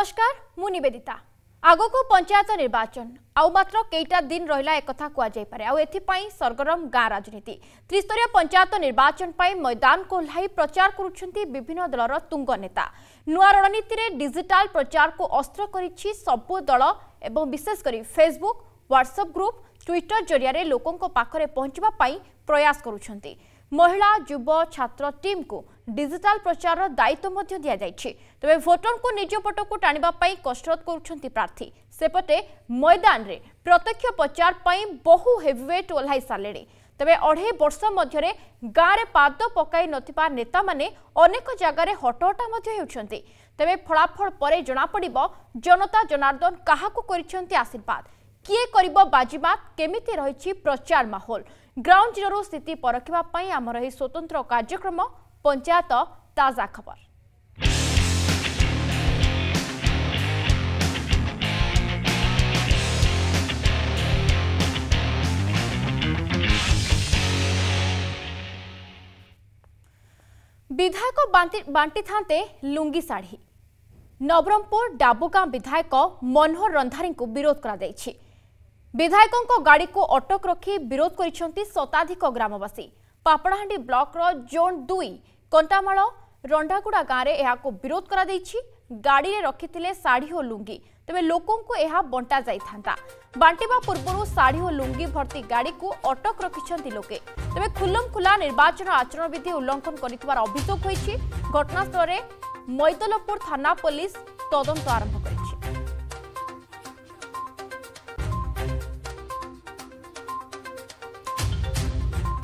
নমস্কার মু নিবেদিতা আগকু পঞ্চায়েত নির্বাচন আউ মাত্র কেইটা দিন রহিলা একথা কুযাইপরে আউ এথিপাই সরগরম গাঁ রাজনীতি ত্রিস্তরীয় পঞ্চায়েত নির্বাচন পাই ময়দান কোহ্লাই প্রচার করুছেন বিভিন্ন দলর তুঙ্গ নেতা নূয়া রণনীতিরে ডিজিটাল প্রচারকু অস্ত্র করেছি সবু দল এবং বিশেষ করে ফেসবুক হোয়াটসঅ্যাপ গ্রুপ টুইটর জরিয়ারে লোকঙ্ পাখে পৌঁছবা পাই প্রয়াস করুছেন মহিলা যুব ছাত্র টিমকু ডিজিটাল প্রচারর দায়িত্ব মধ্য দিয়াযাইছে তবে ভোটরকু নিজ পটকু টাণিবা পাই কসরত করছেন প্রার্থী সেপটে ময়দানরে প্রত্যক্ষ প্রচার পাই বহু হেভিওয়েট ওহ্লাই সারে তবে অঢ়াই বর্ষ মধ্যে গাঁরে পাদ পকাই নথিবা নেতা মানে অনেক জায়গায় হটহটা মধ্যে হেউছেন তবে ফলাফল পরে জনাপড়ব জনতা জনার্দন কাহাকু করেছেন আশীর্বাদ কিয়ে করব বাজিমাত কেমিতি রয়েছে প্রচার মাহোল গ্রাউন্ড জিরোর স্থিতি পরখিবা পাই আমার এই স্বতন্ত্র কার্যক্রম पंचायत ताजा खबर विधायक बांटी थाते लुंगी शाढ़ी नवरंगपुर डाबुगां विधायक मनोहर रंधारी को विरोध कर विधायकों गाड़ी को अटक रखी विरोध करताधिक शताधिक ग्रामवासी ପାପଡ଼ାହାଣ୍ଡି ବ୍ଲକର ଜୋନ୍ ଦୁଇ କଣ୍ଟାମାଳ ରଣ୍ଡାଗୁଡ଼ା ଗାଁରେ ଏହାକୁ ବିରୋଧ କରାଯାଇଛି ଗାଡ଼ିରେ ରଖିଥିଲେ ଶାଢ଼ୀ ଓ ଲୁଙ୍ଗି ତେବେ ଲୋକଙ୍କୁ ଏହା ବଣ୍ଟା ଯାଇଥାନ୍ତା ବାଣ୍ଟିବା ପୂର୍ବରୁ ଶାଢ଼ୀ ଓ ଲୁଙ୍ଗି ଭର୍ତ୍ତି ଗାଡ଼ିକୁ ଅଟକ ରଖିଛନ୍ତି ଲୋକେ ତେବେ ଖୁଲମଖୁଲା ନିର୍ବାଚନ ଆଚରଣବିଧି ଉଲ୍ଲଂଘନ କରିଥିବାର ଅଭିଯୋଗ ହୋଇଛି ଘଟଣାସ୍ଥଳରେ ମୈଦଲପୁର ଥାନା ପୋଲିସ ତଦନ୍ତ ଆରମ୍ଭ କରିଛି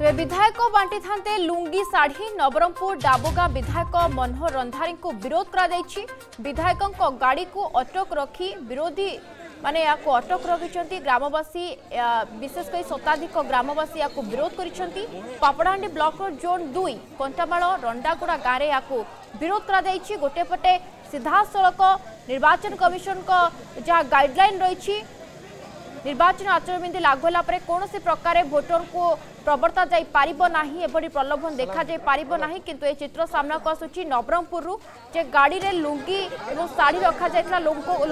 ତେବେ ବିଧାୟକ ବାଣ୍ଟିଥାନ୍ତେ ଲୁଙ୍ଗି ଶାଢ଼ୀ ନବରଙ୍ଗପୁର ଡାବୁଗାଁ ବିଧାୟକ ମନୋହର ରନ୍ଧାରୀଙ୍କୁ ବିରୋଧ କରାଯାଇଛି ବିଧାୟକଙ୍କ ଗାଡ଼ିକୁ ଅଟକ ରଖି ବିରୋଧୀ ମାନେ ଏହାକୁ ଅଟକ ରଖିଛନ୍ତି ଗ୍ରାମବାସୀ ବିଶେଷ କରି ଶତାଧିକ ଗ୍ରାମବାସୀ ଏହାକୁ ବିରୋଧ କରିଛନ୍ତି ପାପଡ଼ାହାଣ୍ଡି ବ୍ଲକର ଜୋନ୍ ଦୁଇ କଣ୍ଟାମାଳ ରଣ୍ଡାଗୁଡ଼ା ଗାଁରେ ଏହାକୁ ବିରୋଧ କରାଯାଇଛି ଗୋଟିଏ ପଟେ ସିଧାସଳଖ ନିର୍ବାଚନ କମିଶନଙ୍କ ଯାହା ଗାଇଡ଼ଲାଇନ୍ ରହିଛି ନିର୍ବାଚନ ଆଚରଣବିଧି ଲାଗୁ ହେଲା ପରେ କୌଣସି ପ୍ରକାରେ ଭୋଟରଙ୍କୁ ପ୍ରବର୍ତ୍ତା ଯାଇପାରିବ ନାହିଁ ଏଭଳି ପ୍ରଲୋଭନ ଦେଖାଯାଇପାରିବ ନାହିଁ କିନ୍ତୁ ଏ ଚିତ୍ର ସାମ୍ନାକୁ ଆସୁଛି ନବରଙ୍ଗପୁରରୁ ଯେ ଗାଡ଼ିରେ ଲୁଙ୍ଗି ଏବଂ ଶାଢ଼ୀ ରଖାଯାଇଥିଲା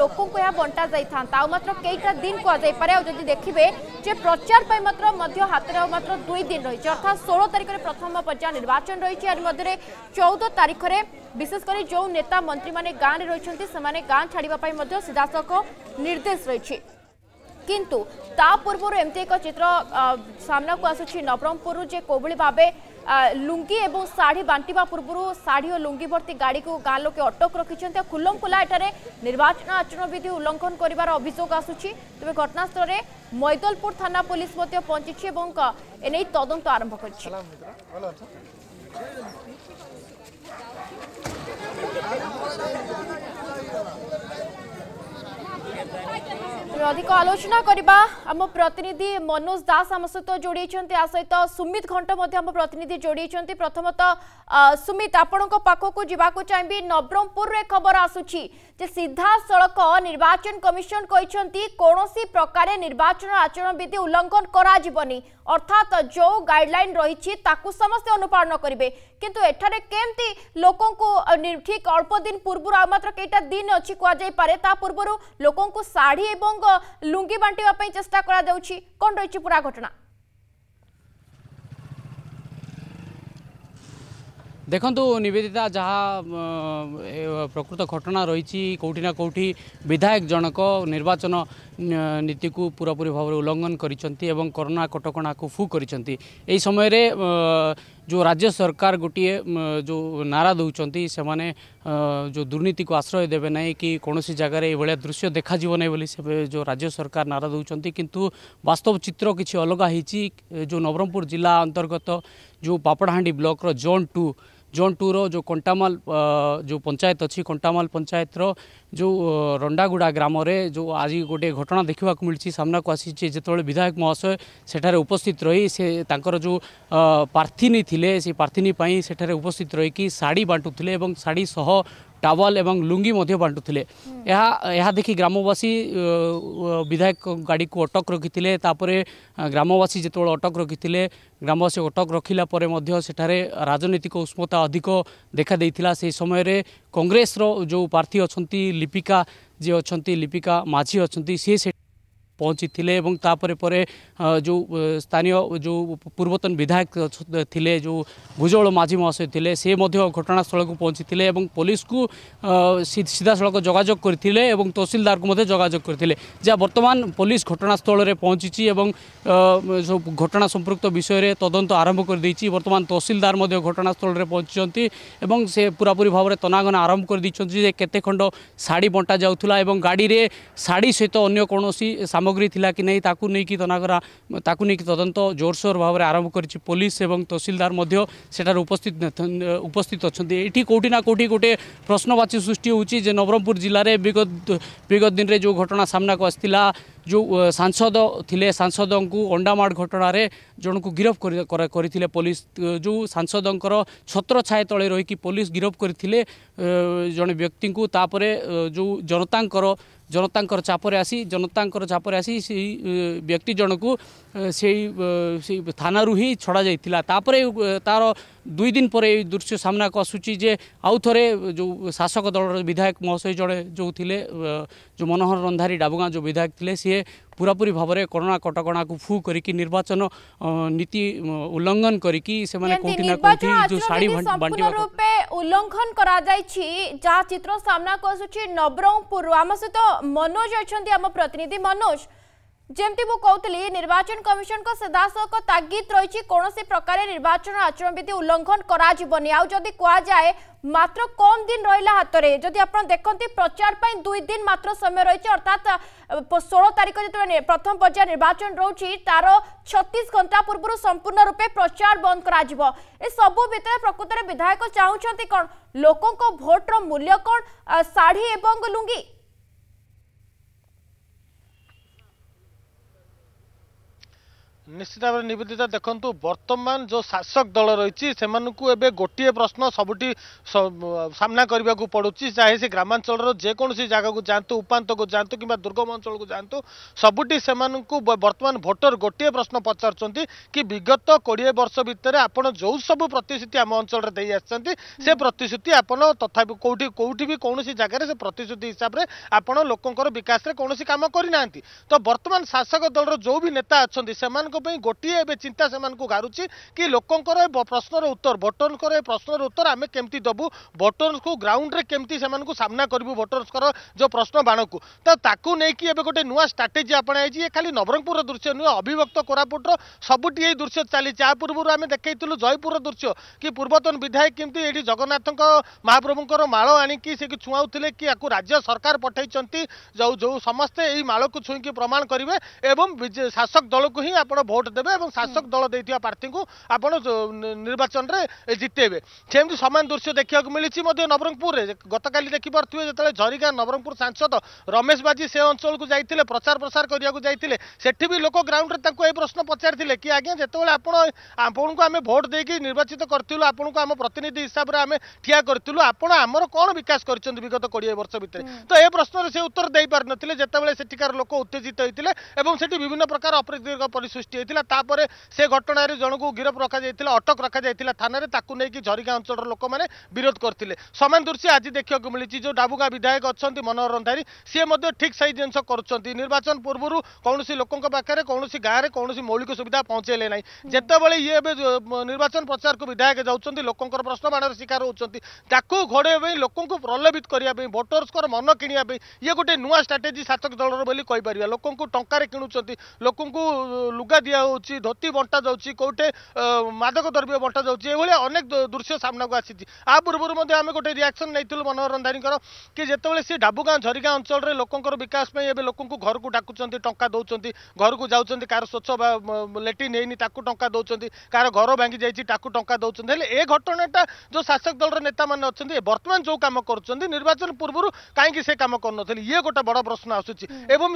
ଲୋକଙ୍କୁ ଏହା ବଣ୍ଟା ଯାଇଥାନ୍ତା ଆଉ ମାତ୍ର କେଇଟା ଦିନ କୁହାଯାଇପାରେ ଆଉ ଯଦି ଦେଖିବେ ଯେ ପ୍ରଚାର ପାଇଁ ମାତ୍ର ମଧ୍ୟ ହାତରେ ଆଉ ମାତ୍ର ଦୁଇ ଦିନ ରହିଛି ଅର୍ଥାତ୍ ଷୋହଳ ତାରିଖରେ ପ୍ରଥମ ପର୍ଯ୍ୟାୟ ନିର୍ବାଚନ ରହିଛି ଏହାର ମଧ୍ୟରେ ଚଉଦ ତାରିଖରେ ବିଶେଷ କରି ଯେଉଁ ନେତା ମନ୍ତ୍ରୀମାନେ ଗାଁରେ ରହିଛନ୍ତି ସେମାନେ ଗାଁ ଛାଡ଼ିବା ପାଇଁ ମଧ୍ୟ ସିଧାସଳଖ ନିର୍ଦ୍ଦେଶ ରହିଛି কিন্তু তা পূর্বর এমতি এক চিত্র সামনাকু আসুচি নবরঙ্গপুর যে কোভাবে ভাবে লুঙ্গি এবং শাড়ি বাঁটিবা পূর্বর শাড়ি ও লুঙ্গি ভর্তি গাড়ি গাঁ লোকে অটক রাখি খুল্লমখোলা এখানে নির্বাচন আচরণবিধি উল্লঙ্ঘন করার অভিযোগ আসুচি তবে ঘটনাস্থলে মৈদলপুর থানা পুলিশ পৌঁছিছে এবং এনে তদন্ত আরম্ভ করেছে Thank you. অধিক আলোচনা করা আম প্রতিনিধি মনোজ দাস আম সহ যোড়াইছেন আ সহ সুমিত ঘণ্ট আম প্রতিনিধি যোড়াইছেন প্রথমত সুমিত আপনার পাখক যা চাইবি নবরঙ্গপুরের খবর আসুচি যে সিধা সড়ক নির্বাচন কমিশন কিন্তু কৌশি প্রকারে নির্বাচন আচরণবিধি উল্লঙ্ঘন করা অর্থাৎ যে গাইডলাইন রয়েছে তাকে সমস্তে অনুপাড়ন করবে কিন্তু এখানে কেমতি লোক ঠিক অল্প দিন পূর্ব মাত্র কেইটা দিন অছি কুযাই পারে তা পূর্ব লোক শাড়ি এবং লুঙ্গি বাঁটিবা চেষ্টা করা যাচ্ছে কন রয়েছে পুরা ঘটনা ଦେଖନ୍ତୁ ନିବେଦିତା ଯାହା ପ୍ରକୃତ ଘଟଣା ରହିଛି କେଉଁଠି ନା କେଉଁଠି ବିଧାୟକ ଜଣକ ନିର୍ବାଚନ ନୀତିକୁ ପୁରାପୁରି ଭାବରେ ଉଲ୍ଲଙ୍ଘନ କରିଛନ୍ତି ଏବଂ କରୋନା କଟକଣାକୁ ଫୁ କରିଛନ୍ତି ଏହି ସମୟରେ जो राज्य सरकार गोटे जो नारा दूसरी से मैंने जो दुर्नीति को आश्रय देवे ना कि कौन जगार ये दृश्य देखा ना बोली से जो राज्य सरकार नारा दूसरी किंतु वास्तव चित्र किसी अलग हो जो नवरंगपुर जिला अंतर्गत जो पापड़ाहाँ ब्लक्र जोन टू जोन टूर जो कंटामाल जो पंचायत अच्छी कंटामाल पंचायत जो रंडागुड़ा ग्राम जो आज गोटे घटना देखा मिली सामना को आसी जिते विधायक महाशय सेठे उपस्थित रही से जो प्रार्थी थे से सेठे उपस्थित रही शाढ़ी बांटुले शाढ़ी सह ଟାୱଲ ଏବଂ ଲୁଙ୍ଗି ମଧ୍ୟ ବାଣ୍ଟୁଥିଲେ ଏହା ଏହା ଦେଖି ଗ୍ରାମବାସୀ ବିଧାୟକ ଗାଡ଼ିକୁ ଅଟକ ରଖିଥିଲେ ତାପରେ ଗ୍ରାମବାସୀ ଯେତେବେଳେ ଅଟକ ରଖିଥିଲେ ଗ୍ରାମବାସୀ ଅଟକ ରଖିଲା ପରେ ମଧ୍ୟ ସେଠାରେ ରାଜନୈତିକ ଉଷ୍ମତା ଅଧିକ ଦେଖାଦେଇଥିଲା ସେହି ସମୟରେ କଂଗ୍ରେସର ଯେଉଁ ପ୍ରାର୍ଥୀ ଅଛନ୍ତି ଲିପିକା ଯିଏ ଅଛନ୍ତି ଲିପିକା ମାଝୀ ଅଛନ୍ତି ସିଏ ପହଞ୍ଚିଥିଲେ ଏବଂ ତାପରେ ପରେ ଯେଉଁ ସ୍ଥାନୀୟ ଯେଉଁ ପୂର୍ବତନ ବିଧାୟକ ଥିଲେ ଯେଉଁ ଭୁଜଳ ମାଝୀ ମହାଶୟ ଥିଲେ ସେ ମଧ୍ୟ ଘଟଣାସ୍ଥଳକୁ ପହଞ୍ଚିଥିଲେ ଏବଂ ପୋଲିସକୁ ସିଧାସଳଖ ଯୋଗାଯୋଗ କରିଥିଲେ ଏବଂ ତହସିଲଦାରକୁ ମଧ୍ୟ ଯୋଗାଯୋଗ କରିଥିଲେ ଯାହା ବର୍ତ୍ତମାନ ପୋଲିସ ଘଟଣାସ୍ଥଳରେ ପହଞ୍ଚିଛି ଏବଂ ଘଟଣା ସମ୍ପୃକ୍ତ ବିଷୟରେ ତଦନ୍ତ ଆରମ୍ଭ କରିଦେଇଛି ବର୍ତ୍ତମାନ ତହସିଲଦାର ମଧ୍ୟ ଘଟଣାସ୍ଥଳରେ ପହଞ୍ଚିଛନ୍ତି ଏବଂ ସେ ପୁରାପୁରି ଭାବରେ ତନାଘନା ଆରମ୍ଭ କରିଦେଇଛନ୍ତି ଯେ କେତେ ଖଣ୍ଡ ଶାଢ଼ୀ ବଣ୍ଟା ଯାଉଥିଲା ଏବଂ ଗାଡ଼ିରେ ଶାଢ଼ୀ ସହିତ ଅନ୍ୟ କୌଣସି ସାମଗ୍ରୀ সামগ্রী লা কি নাই তাকে নিয়ে তনাগরা তাকে নিয়ে তদন্ত জোরসোর ভাবে আরম্ভ করেছে পুলিশ এবং তহসিলদার মধ্য সেটার উপস্থিত উপস্থিত অনেক এটি কোটি না কোটি গোটে প্রশ্নবাচী সৃষ্টি হচ্ছে যে নবরঙ্গপুর জেলার বিগত বিগত দিনের যে ঘটনা সামনাকু আসছিল যে সাংসদ লে সাংসদঙ্কু অন্ডামাড় ঘটনার জনক গিরফ করে পুলিশ যে সাংসদঙ্কর ছত্রছায় তলে রয়েকি পুলিশ গিরফ করে জন ব্যক্তি তাপরে যে জনতাঙ্কর ଜନତାଙ୍କର ଚାପରେ ଆସି ଜନତାଙ୍କର ଚାପରେ ଆସି ସେଇ ବ୍ୟକ୍ତି ଜଣକୁ ସେଇ ସେଇ ଥାନାରୁ ହିଁ ଛଡ଼ାଯାଇଥିଲା ତାପରେ ତା'ର ଦୁଇ ଦିନ ପରେ ଏଇ ଦୃଶ୍ୟ ସାମ୍ନାକୁ ଆସୁଛି ଯେ ଆଉ ଥରେ ଯେଉଁ ଶାସକ ଦଳର ବିଧାୟକ ମହାଶୟ ଜଣେ ଯେଉଁ ଥିଲେ ଯେଉଁ ମନୋହର ରନ୍ଧାରୀ ଡାବୁଗାଁ ଯେଉଁ ବିଧାୟକ ଥିଲେ ସିଏ পুরাপুরি ভাবে করোনা কটকা ফু করি নির্বাচন নীতি উল্লঙ্ঘন করি সেমানে কোটি উল্লঙ্ঘন করা যাই যা চিত্র সামনা আসুচি নবরঙ্গপুর আমার সহ মনোজ অছন্তি প্রতিনিধি মনোজ যেমি মু কৌলি নির্বাচন কমিশন সিধাসলখ তাগিদ রয়েছে কৌশি প্রকার নির্বাচন আচরণবিধি উল্লঙ্ঘন করা যাবনি আউ যদি কুযায় মাত্র কম দিন রহলা হাতরে যদি আপনার দেখুন প্রচার পাই দুই দিন মাত্র সময় রয়েছে অর্থাৎ ষোল তারিখ যেত প্রথম পর্যায়ে নির্বাচন রয়েছে তার ছত্রিশ ঘণ্টা পূর্ব সম্পূর্ণ রূপে প্রচার বন্ধ করা এসবু ভিতরে প্রকৃতরে বিধায়ক চাহুমান কণ লোক ভোটর মূল্য কণ শাড়ি এবং লুঙ্গি ନିଶ୍ଚିତ ଭାବରେ ନିବେଦିତା ଦେଖନ୍ତୁ ବର୍ତ୍ତମାନ ଯେଉଁ ଶାସକ ଦଳ ରହିଛି ସେମାନଙ୍କୁ ଏବେ ଗୋଟିଏ ପ୍ରଶ୍ନ ସବୁଠି ସାମ୍ନା କରିବାକୁ ପଡ଼ୁଛି ଚାହେ ସେ ଗ୍ରାମାଞ୍ଚଳର ଯେକୌଣସି ଜାଗାକୁ ଯାଆନ୍ତୁ ଉପାନ୍ତକୁ ଯାଆନ୍ତୁ କିମ୍ବା ଦୁର୍ଗମ ଅଞ୍ଚଳକୁ ଯାଆନ୍ତୁ ସବୁଠି ସେମାନଙ୍କୁ ବର୍ତ୍ତମାନ ଭୋଟର ଗୋଟିଏ ପ୍ରଶ୍ନ ପଚାରୁଛନ୍ତି କି ବିଗତ କୋଡ଼ିଏ ବର୍ଷ ଭିତରେ ଆପଣ ଯେଉଁ ସବୁ ପ୍ରତିଶ୍ରୁତି ଆମ ଅଞ୍ଚଳରେ ଦେଇ ଆସିଛନ୍ତି ସେ ପ୍ରତିଶ୍ରୁତି ଆପଣ ତଥାପି କେଉଁଠି କେଉଁଠି ବି କୌଣସି ଜାଗାରେ ସେ ପ୍ରତିଶ୍ରୁତି ହିସାବରେ ଆପଣ ଲୋକଙ୍କର ବିକାଶରେ କୌଣସି କାମ କରିନାହାନ୍ତି ତ ବର୍ତ୍ତମାନ ଶାସକ ଦଳର ଯେଉଁ ବି ନେତା ଅଛନ୍ତି ସେମାନଙ୍କ ପାଇଁ ଗୋଟିଏ ଏବେ ଚିନ୍ତା ସେମାନଙ୍କୁ ଗାରୁଛି କି ଲୋକଙ୍କର ଏ ପ୍ରଶ୍ନର ଉତ୍ତର ଭୋଟରଙ୍କର ଏ ପ୍ରଶ୍ନର ଉତ୍ତର ଆମେ କେମିତି ଦେବୁ ଭୋଟର୍ସକୁ ଗ୍ରାଉଣ୍ଡରେ କେମିତି ସେମାନଙ୍କୁ ସାମ୍ନା କରିବୁ ଭୋଟର୍ସଙ୍କର ଯେଉଁ ପ୍ରଶ୍ନ ବାଣକୁ ତ ତାକୁ ନେଇକି ଏବେ ଗୋଟେ ନୂଆ ଷ୍ଟ୍ରାଟେଜି ଆପଣାଇଛି ଏ ଖାଲି ନବରଙ୍ଗପୁରର ଦୃଶ୍ୟ ନୁହେଁ ଅବିଭକ୍ତ କୋରାପୁଟର ସବୁଠି ଏହି ଦୃଶ୍ୟ ଚାଲିଛି ଆ ପୂର୍ବରୁ ଆମେ ଦେଖେଇଥିଲୁ ଜୟପୁରର ଦୃଶ୍ୟ କି ପୂର୍ବତନ ବିଧାୟକ କେମିତି ଏଠି ଜଗନ୍ନାଥଙ୍କ ମହାପ୍ରଭୁଙ୍କର ମାଳ ଆଣିକି ସେ ଛୁଆଁଉଥିଲେ କି ଆକୁ ରାଜ୍ୟ ସରକାର ପଠାଇଛନ୍ତି ଯେଉଁ ଯେଉଁ ସମସ୍ତେ ଏହି ମାଳକୁ ଛୁଇଁକି ପ୍ରମାଣ କରିବେ ଏବଂ ଶାସକ ଦଳକୁ ହିଁ ଆପଣ ভোট দেবে এবং শাসক দল ଦେଇଥିବା ପ୍ରାର୍ଥୀଙ୍କୁ ଆପଣ ନିର୍ବାଚନରେ ଜିତେଇବେ ସେମିତି ସମାନ ଦୃଶ୍ୟ ଦେଖିବାକୁ ମିଳିଛି ମଧ୍ୟ ନବରଙ୍ଗପୁରରେ ଗତକାଲି ଦେଖିପାରୁଥିବେ ଯେତେବେଳେ ଝରିଗାଁ ନବରଙ୍ଗପୁର ସାଂସଦ ରମେଶ ବାଜି ସେ ଅଞ୍ଚଳକୁ ଯାଇଥିଲେ ପ୍ରଚାର ପ୍ରସାର କରିବାକୁ ଯାଇଥିଲେ ସେଠି ବି ଲୋକ ଗ୍ରାଉଣ୍ଡରେ ତାଙ୍କୁ ଏହି ପ୍ରଶ୍ନ ପଚାରିଥିଲେ କି ଆଜ୍ଞା ଯେତେବେଳେ ଆପଣ ଆପଣଙ୍କୁ ଆମେ ଭୋଟ ଦେଇକି ନିର୍ବାଚିତ କରିଥିଲୁ ଆପଣଙ୍କୁ ଆମ ପ୍ରତିନିଧି ହିସାବରେ ଆମେ ଠିଆ କରିଥିଲୁ ଆପଣ ଆମର କ'ଣ ବିକାଶ କରିଛନ୍ତି ବିଗତ କୋଡ଼ିଏ ବର୍ଷ ଭିତରେ ତ ଏ ପ୍ରଶ୍ନର ସେ ଉତ୍ତର ଦେଇପାରିନଥିଲେ ଯେତେବେଳେ ସେଠିକାର ଲୋକ ଉତ୍ତେଜିତ ହୋଇଥିଲେ ଏବଂ ସେଠି ବିଭିନ୍ନ ପ୍ରକାର ଅପ୍ରୀତିକର ପରିସୃଷ୍ଟି ସୃଷ୍ଟି ହୋଇଥିଲା ତାପରେ ସେ ଘଟଣାରେ ଜଣକୁ ଗିରଫ ରଖାଯାଇଥିଲା ଅଟକ ରଖାଯାଇଥିଲା ଥାନାରେ ତାକୁ ନେଇକି ଝରିଗାଁ ଅଞ୍ଚଳର ଲୋକମାନେ ବିରୋଧ କରିଥିଲେ ସମାନ ଦୃଶ୍ୟ ଆଜି ଦେଖିବାକୁ ମିଳିଛି ଯେଉଁ ଡାବୁଗାଁ ବିଧାୟକ ଅଛନ୍ତି ମନୋହର ରନ୍ଧାରୀ ସିଏ ମଧ୍ୟ ଠିକ୍ ସେଇ ଜିନିଷ କରୁଛନ୍ତି ନିର୍ବାଚନ ପୂର୍ବରୁ କୌଣସି ଲୋକଙ୍କ ପାଖରେ କୌଣସି ଗାଁରେ କୌଣସି ମୌଳିକ ସୁବିଧା ପହଞ୍ଚାଇଲେ ନାହିଁ ଯେତେବେଳେ ଇଏ ଏବେ ନିର୍ବାଚନ ପ୍ରଚାରକୁ ବିଧାୟକ ଯାଉଛନ୍ତି ଲୋକଙ୍କର ପ୍ରଶ୍ନବାଣର ଶିକାର ହେଉଛନ୍ତି ତାକୁ ଘୋଡ଼ାଇବା ପାଇଁ ଲୋକଙ୍କୁ ପ୍ରଲୋଭିତ କରିବା ପାଇଁ ଭୋଟର୍ସଙ୍କର ମନ କିଣିବା ପାଇଁ ଇଏ ଗୋଟେ ନୂଆ ଷ୍ଟ୍ରାଟେଜି ଶାସକ ଦଳର ବୋଲି କହିପାରିବା ଲୋକଙ୍କୁ ଟଙ୍କାରେ କିଣୁଛନ୍ତି ଲୋକଙ୍କୁ ଲୁଗା बंटा बन्टा जाउँछ मादक द्रव्य जाउची जाउँछ अनेक दृश्य सामनाको आ पूर्वहरूियाक्सनै मनोहर कर कि जेसी ढाबुग झरिग अञ्चल लोकर वकास लोक घरको ढाकु टा दे जाउ जाउँ कार स्वच्छ ल्याटि नै ता दे कहाँ घर भाङि ए घटनाटा जो शासक दल रे नेता वर्तमान जो काम गर्ुने निर्वाचन पूर्व कहीँकुन इए गोटा बड प्रश्न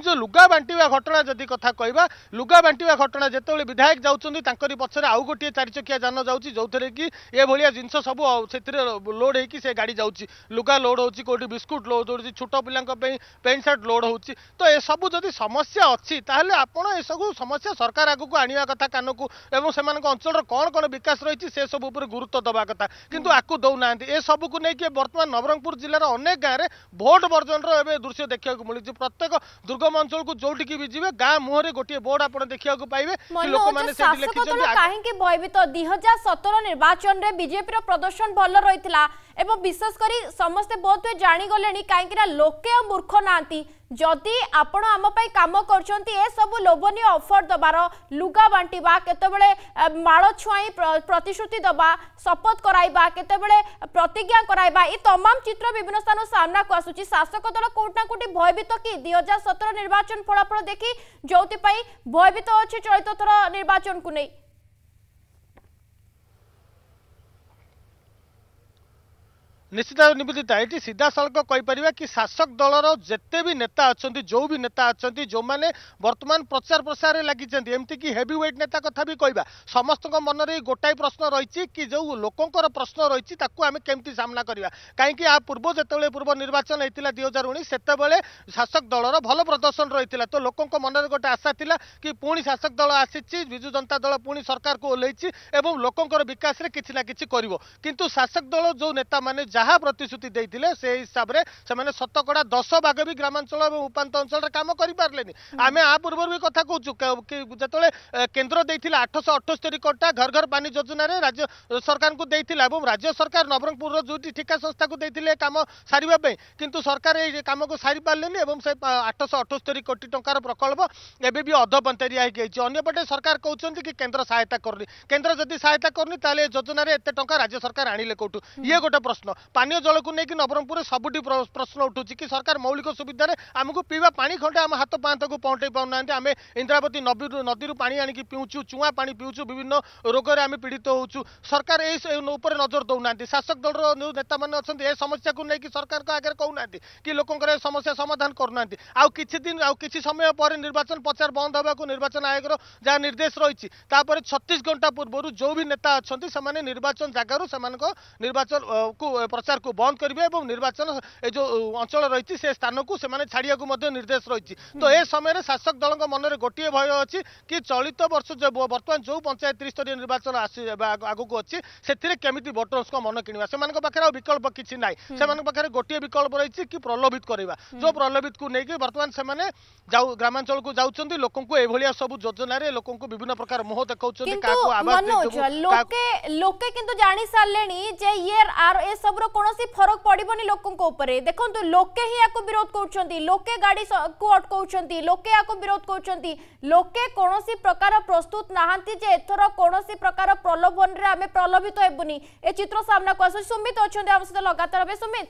जो लुगा बाटि घटना जति कथा कुगा बाटि घटना କାରଣ ଯେତେବେଳେ ବିଧାୟକ ଯାଉଛନ୍ତି ତାଙ୍କରି ପଛରେ ଆଉ ଗୋଟିଏ ଚାରିଚକିଆ ଯାନ ଯାଉଛି ଯେଉଁଥିରେ କି ଏଭଳିଆ ଜିନିଷ ସବୁ ସେଥିରେ ଲୋଡ୍ ହେଇକି ସେ ଗାଡ଼ି ଯାଉଛି ଲୁଗା ଲୋଡ୍ ହେଉଛି କେଉଁଠି ବିସ୍କୁଟ୍ ଲୋଡ୍ ହେଉଛି ଛୋଟ ପିଲାଙ୍କ ପାଇଁ ପ୍ୟାଣ୍ଟ ସାର୍ଟ ଲୋଡ୍ ହେଉଛି ତ ଏସବୁ ଯଦି ସମସ୍ୟା ଅଛି ତାହେଲେ ଆପଣ ଏସବୁ ସମସ୍ୟା ସରକାର ଆଗକୁ ଆଣିବା କଥା କାନକୁ ଏବଂ ସେମାନଙ୍କ ଅଞ୍ଚଳର କ'ଣ କ'ଣ ବିକାଶ ରହିଛି ସେସବୁ ଉପରେ ଗୁରୁତ୍ୱ ଦେବା କଥା କିନ୍ତୁ ଆକୁ ଦେଉନାହାନ୍ତି ଏସବୁକୁ ନେଇକି ବର୍ତ୍ତମାନ ନବରଙ୍ଗପୁର ଜିଲ୍ଲାର ଅନେକ ଗାଁରେ ଭୋଟ୍ ବର୍ଜନର ଏବେ ଦୃଶ୍ୟ ଦେଖିବାକୁ ମିଳୁଛି ପ୍ରତ୍ୟେକ ଦୁର୍ଗମ ଅଞ୍ଚଳକୁ ଯେଉଁଠିକି ବି ଯିବେ ଗାଁ ମୁହଁରେ ଗୋଟିଏ ବୋର୍ଡ଼ ଆପଣ ଦେଖିବାକୁ ପାଇବେ ପକାଇବେ ଲୋକମାନେ କାହିଁକି ଭୟଭୀତ ଦୁଇ ହଜାର ସତର ନିର୍ବାଚନରେ ବିଜେପିର ପ୍ରଦର୍ଶନ ଭଲ ରହିଥିଲା এবং বিশেষ করে সমস্তে হয়ে জাগলে কিনা লোকে মূর্খ না যদি আপনার আমি কাম করছেন এসব লোভনীয় অফর দেবার লুগা বাঁটিবা কতবে মাল ছুঁই প্রতিশ্রুতি দেওয়া শপথ করাইবা কতবে প্রতিজ্ঞা করাইবা এই তমাম চিত্র বিভিন্ন স্থান সামনাকু আসুচি শাসক দল কোটি না কোটি ভয়ভীত কি দুই হাজার সতের নির্বাচন ফলাফল দেখি যে ভয়ভীত অছে চলিত থর নির্বাচনকু নেই ନିଶ୍ଚିତ ଭାବେ ନିବେଦିତା ଏଠି ସିଧାସଳଖ କହିପାରିବା କି ଶାସକ ଦଳର ଯେତେ ବି ନେତା ଅଛନ୍ତି ଯେଉଁ ବି ନେତା ଅଛନ୍ତି ଯେଉଁମାନେ ବର୍ତ୍ତମାନ ପ୍ରଚାର ପ୍ରସାରରେ ଲାଗିଛନ୍ତି ଏମିତିକି ହେଭି ୱେଟ୍ ନେତା କଥା ବି କହିବା ସମସ୍ତଙ୍କ ମନରେ ଗୋଟାଏ ପ୍ରଶ୍ନ ରହିଛି କି ଯେଉଁ ଲୋକଙ୍କର ପ୍ରଶ୍ନ ରହିଛି ତାକୁ ଆମେ କେମିତି ସାମ୍ନା କରିବା କାହିଁକି ଆ ପୂର୍ବ ଯେତେବେଳେ ପୂର୍ବ ନିର୍ବାଚନ ହେଇଥିଲା ଦୁଇ ହଜାର ଉଣେଇଶ ସେତେବେଳେ ଶାସକ ଦଳର ଭଲ ପ୍ରଦର୍ଶନ ରହିଥିଲା ତ ଲୋକଙ୍କ ମନରେ ଗୋଟେ ଆଶା ଥିଲା କି ପୁଣି ଶାସକ ଦଳ ଆସିଛି ବିଜୁ ଜନତା ଦଳ ପୁଣି ସରକାରକୁ ଓହ୍ଲେଇଛି ଏବଂ ଲୋକଙ୍କର ବିକାଶରେ କିଛି ନା କିଛି କରିବ କିନ୍ତୁ ଶାସକ ଦଳ ଯେଉଁ ନେତାମାନେ ଯାହା ପ୍ରତିଶ୍ରୁତି ଦେଇଥିଲେ ସେ ହିସାବରେ ସେମାନେ ଶତକଡ଼ା ଦଶ ଭାଗ ବି ଗ୍ରାମାଞ୍ଚଳ ଏବଂ ଉପାନ୍ତ ଅଞ୍ଚଳରେ କାମ କରିପାରିଲେନି ଆମେ ଆ ପୂର୍ବରୁ ବି କଥା କହୁଛୁ ଯେତେବେଳେ କେନ୍ଦ୍ର ଦେଇଥିଲା ଆଠଶହ ଅଠସ୍ତରୀ କୋଟା ଘର ଘର ପାନି ଯୋଜନାରେ ରାଜ୍ୟ ସରକାରଙ୍କୁ ଦେଇଥିଲା ଏବଂ ରାଜ୍ୟ ସରକାର ନବରଙ୍ଗପୁରର ଦୁଇଟି ଠିକା ସଂସ୍ଥାକୁ ଦେଇଥିଲେ କାମ ସାରିବା ପାଇଁ କିନ୍ତୁ ସରକାର ଏହି କାମକୁ ସାରିପାରିଲେନି ଏବଂ ସେ ଆଠଶହ ଅଠସ୍ତରୀ କୋଟି ଟଙ୍କାର ପ୍ରକଳ୍ପ ଏବେ ବି ଅଧପନ୍ତରିଆ ହେଇକି ହେଇଛି ଅନ୍ୟପଟେ ସରକାର କହୁଛନ୍ତି କି କେନ୍ଦ୍ର ସହାୟତା କରୁନି କେନ୍ଦ୍ର ଯଦି ସହାୟତା କରୁନି ତାହେଲେ ଏ ଯୋଜନାରେ ଏତେ ଟଙ୍କା ରାଜ୍ୟ ସରକାର ଆଣିଲେ କୋଉଠୁ ଇଏ ଗୋଟେ ପ୍ରଶ୍ନ ପାନୀୟ ଜଳକୁ ନେଇକି ନବରଙ୍ଗପୁରରେ ସବୁଠି ପ୍ରଶ୍ନ ଉଠୁଛି କି ସରକାର ମୌଳିକ ସୁବିଧାରେ ଆମକୁ ପିଇବା ପାଣି ଖଣ୍ଡେ ଆମ ହାତ ପାହାନ୍ତାକୁ ପହଞ୍ଚାଇ ପାରୁନାହାନ୍ତି ଆମେ ଇନ୍ଦ୍ରାବତୀ ନଦୀରୁ ପାଣି ଆଣିକି ପିଉଛୁ ଚୁଆଁ ପାଣି ପିଉଛୁ ବିଭିନ୍ନ ରୋଗରେ ଆମେ ପୀଡ଼ିତ ହେଉଛୁ ସରକାର ଏ ଉପରେ ନଜର ଦେଉନାହାନ୍ତି ଶାସକ ଦଳର ଯେଉଁ ନେତାମାନେ ଅଛନ୍ତି ଏ ସମସ୍ୟାକୁ ନେଇକି ସରକାରଙ୍କ ଆଗରେ କହୁନାହାନ୍ତି କି ଲୋକଙ୍କର ଏ ସମସ୍ୟା ସମାଧାନ କରୁନାହାନ୍ତି ଆଉ କିଛି ଦିନ ଆଉ କିଛି ସମୟ ପରେ ନିର୍ବାଚନ ପ୍ରଚାର ବନ୍ଦ ହେବାକୁ ନିର୍ବାଚନ ଆୟୋଗର ଯାହା ନିର୍ଦ୍ଦେଶ ରହିଛି ତାପରେ ଛତିଶ ଘଣ୍ଟା ପୂର୍ବରୁ ଯେଉଁ ବି ନେତା ଅଛନ୍ତି ସେମାନେ ନିର୍ବାଚନ ଜାଗାରୁ ସେମାନଙ୍କ ନିର୍ବାଚନକୁ प्रचार को बंद करेंगे और निर्वाचन जो अंचल रही स्थान को छाड़ा निर्देश रही तो यह समय शासक दल मन में गोटे भय अच्छी कि चलित बर्ष बर्तमान जो पंचायत त्रिस्तर निर्वाचन आगे अच्छी सेमती भोटर्स मन किण विकल्प किसी ना से गोटे विकल्प रही कि प्रलोभित करवा जो प्रलोभित को लेकिन बर्तमान से ग्रामांचल को जाऊँ लोक सब योजन लोक विभिन्न प्रकार मोह देखा लोके, लोके किंतु आर, ए सब কোণী ফরক পড়বনি লোক উপরে দেখুন লোকে হি ইয়াকু বিরোধ করছেন লোকে গাড়ি কু অটকাউছেন লোকে ইয়াকু বিরোধ করছেন লোকে কোণী প্রকার প্রস্তুত না যে এথর কোণী প্রকার প্রলোভন আমি প্রলোভিত হবুনি এ চিত্র সামনাকু আসুন সুমিত অনেক আমার সহ লগাতার হবে সুমিত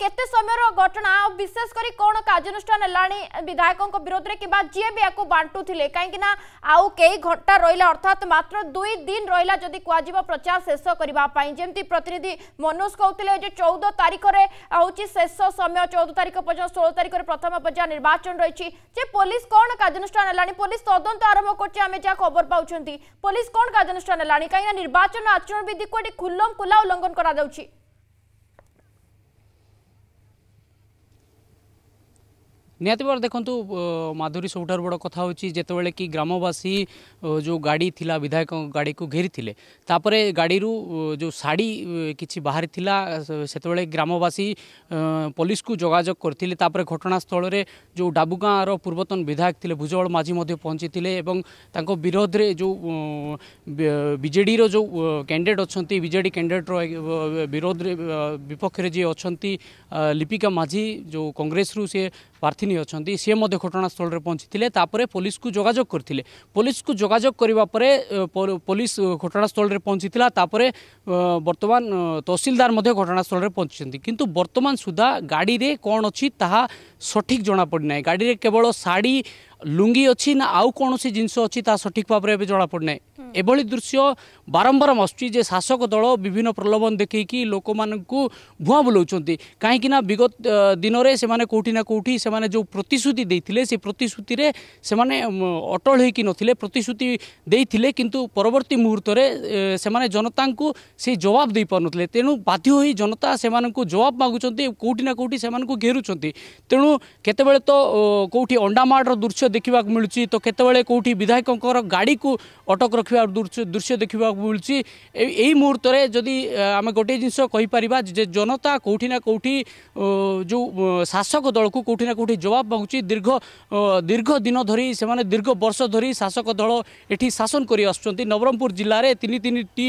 কেতে সময়ের ঘটনা বিশেষ করে কোণ কার্যানুষ্ঠান হলানি বিধায়কঙ্ বিরোধে কিংবা যিয়ে বি একু বাটুলে কিন্তু না আউ কেই ঘণ্টা রহলা অর্থাৎ মাত্র দুই দিন রহলা যদি কুযাব প্রচার শেষ করা যেমি প্রতিনিধি মনোজ কৌলে যে চৌদ তারিখে হচ্ছে শেষ সময় চৌদ তারিখ পর্যন্ত ষোল তারিখের প্রথম পর্যায়ে নির্বাচন রয়েছে যে পুলিশ কোণ কার্যানুষ্ঠান হলানি পুলিশ তদন্ত আরম্ভ করছে আমি যা খবর পাচ্ছি পুলিশ কোণ কার্যানুষ্ঠান হলানি কিনা নির্বাচন আচরণবিধি কু এটি খুল্লম খুলা উল্লঙ্ঘন করা যাচ্ছে ନିହାତି ଭାବରେ ଦେଖନ୍ତୁ ମାଧୁରୀ ସବୁଠାରୁ ବଡ଼ କଥା ହେଉଛି ଯେତେବେଳେ କି ଗ୍ରାମବାସୀ ଯେଉଁ ଗାଡ଼ି ଥିଲା ବିଧାୟକ ଗାଡ଼ିକୁ ଘେରିଥିଲେ ତାପରେ ଗାଡ଼ିରୁ ଯେଉଁ ଶାଢ଼ୀ କିଛି ବାହାରିଥିଲା ସେତେବେଳେ ଗ୍ରାମବାସୀ ପୋଲିସକୁ ଯୋଗାଯୋଗ କରିଥିଲେ ତାପରେ ଘଟଣାସ୍ଥଳରେ ଯେଉଁ ଡାବୁଗାଁର ପୂର୍ବତନ ବିଧାୟକ ଥିଲେ ଭୁଜବଳ ମାଝୀ ମଧ୍ୟ ପହଞ୍ଚିଥିଲେ ଏବଂ ତାଙ୍କ ବିରୋଧରେ ଯେଉଁ ବିଜେଡ଼ିର ଯେଉଁ କ୍ୟାଣ୍ଡିଡେଟ୍ ଅଛନ୍ତି ବିଜେଡ଼ି କ୍ୟାଣ୍ଡିଡେଟ୍ର ବିରୋଧରେ ବିପକ୍ଷରେ ଯିଏ ଅଛନ୍ତି ଲିପିକା ମାଝୀ ଯେଉଁ କଂଗ୍ରେସରୁ ସିଏ প্রার্থী অনেক সি ঘটনাস্থলের পৌঁছিলে তাপরে পুলিশকে যোগাযোগ করে পুলিশকে যোগাযোগ করা পরে পুলিশ ঘটনাস্থলের পৌঁছিলা তাপরে বর্তমান তহসিলদার ঘটনাস্থলের পৌঁছিছেন কিন্তু বর্তমান সুদ্ধা গাড়ি কণ অ সঠিক জনাপড়ি না গাড়ি কেবল শাড়ি ଲୁଙ୍ଗି ଅଛି ନା ଆଉ କୌଣସି ଜିନିଷ ଅଛି ତାହା ସଠିକ୍ ଭାବରେ ଏବେ ଜଣାପଡ଼ୁନାହିଁ ଏଭଳି ଦୃଶ୍ୟ ବାରମ୍ବାର ମସୁଛି ଯେ ଶାସକ ଦଳ ବିଭିନ୍ନ ପ୍ରଲୋଭନ ଦେଖାଇକି ଲୋକମାନଙ୍କୁ ଭୁଆଁ ବୁଲାଉଛନ୍ତି କାହିଁକି ନା ବିଗତ ଦିନରେ ସେମାନେ କେଉଁଠି ନା କେଉଁଠି ସେମାନେ ଯେଉଁ ପ୍ରତିଶ୍ରୁତି ଦେଇଥିଲେ ସେ ପ୍ରତିଶ୍ରୁତିରେ ସେମାନେ ଅଟଳ ହୋଇକି ନଥିଲେ ପ୍ରତିଶ୍ରୁତି ଦେଇଥିଲେ କିନ୍ତୁ ପରବର୍ତ୍ତୀ ମୁହୂର୍ତ୍ତରେ ସେମାନେ ଜନତାଙ୍କୁ ସେଇ ଜବାବ ଦେଇପାରୁନଥିଲେ ତେଣୁ ବାଧ୍ୟ ହୋଇ ଜନତା ସେମାନଙ୍କୁ ଜବାବ ମାଗୁଛନ୍ତି କେଉଁଠି ନା କେଉଁଠି ସେମାନଙ୍କୁ ଘେରୁଛନ୍ତି ତେଣୁ କେତେବେଳେ ତ କେଉଁଠି ଅଣ୍ଡାମାଡ଼ର ଦୃଶ୍ୟ ଦୃଶ୍ୟ ଦେଖିବାକୁ ମିଳୁଛି ତ କେତେବେଳେ କେଉଁଠି ବିଧାୟକଙ୍କର ଗାଡ଼ିକୁ ଅଟକ ରଖିବା ଦୃଶ୍ୟ ଦେଖିବାକୁ ମିଳୁଛି ଏଇ ମୁହୂର୍ତ୍ତରେ ଯଦି ଆମେ ଗୋଟିଏ ଜିନିଷ କହିପାରିବା ଯେ ଜନତା କେଉଁଠି ନା କେଉଁଠି ଯେଉଁ ଶାସକ ଦଳକୁ କେଉଁଠି ନା କେଉଁଠି ଜବାବ ମାଗୁଛି ଦୀର୍ଘ ଦୀର୍ଘ ଦିନ ଧରି ସେମାନେ ଦୀର୍ଘ ବର୍ଷ ଧରି ଶାସକ ଦଳ ଏଠି ଶାସନ କରି ଆସୁଛନ୍ତି ନବରଙ୍ଗପୁର ଜିଲ୍ଲାରେ ତିନି ତିନିଟି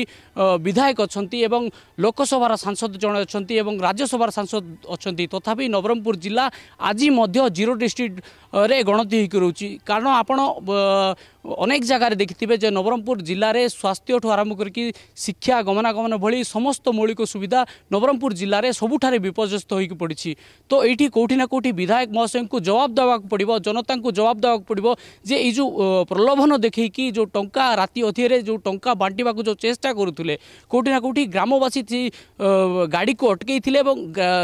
ବିଧାୟକ ଅଛନ୍ତି ଏବଂ ଲୋକସଭାର ସାଂସଦ ଜଣେ ଅଛନ୍ତି ଏବଂ ରାଜ୍ୟସଭାର ସାଂସଦ ଅଛନ୍ତି ତଥାପି ନବରଙ୍ଗପୁର ଜିଲ୍ଲା ଆଜି ମଧ୍ୟ ଜିରୋ ଡିଷ୍ଟ୍ରିକ୍ଟରେ ଗଣତି ହୋଇକି ରହୁଛି କାରଣ ଆପଣ ଅନେକ ଜାଗାରେ ଦେଖିଥିବେ ଯେ ନବରଙ୍ଗପୁର ଜିଲ୍ଲାରେ ସ୍ୱାସ୍ଥ୍ୟଠୁ ଆରମ୍ଭ କରିକି ଶିକ୍ଷା ଗମନାଗମନ ଭଳି ସମସ୍ତ ମୌଳିକ ସୁବିଧା ନବରଙ୍ଗପୁର ଜିଲ୍ଲାରେ ସବୁଠାରେ ବିପର୍ଯ୍ୟସ୍ତ ହୋଇକି ପଡ଼ିଛି ତ ଏଇଠି କେଉଁଠି ନା କେଉଁଠି ବିଧାୟକ ମହାଶୟଙ୍କୁ ଜବାବ ଦେବାକୁ ପଡ଼ିବ ଜନତାଙ୍କୁ ଜବାବ ଦେବାକୁ ପଡ଼ିବ ଯେ ଏଇ ଯେଉଁ ପ୍ରଲୋଭନ ଦେଖେଇକି ଯେଉଁ ଟଙ୍କା ରାତି ଅଧୀରେ ଯେଉଁ ଟଙ୍କା ବାଣ୍ଟିବାକୁ ଯେଉଁ ଚେଷ୍ଟା କରୁଥିଲେ କେଉଁଠି ନା କେଉଁଠି ଗ୍ରାମବାସୀ ଗାଡ଼ିକୁ ଅଟକେଇଥିଲେ ଏବଂ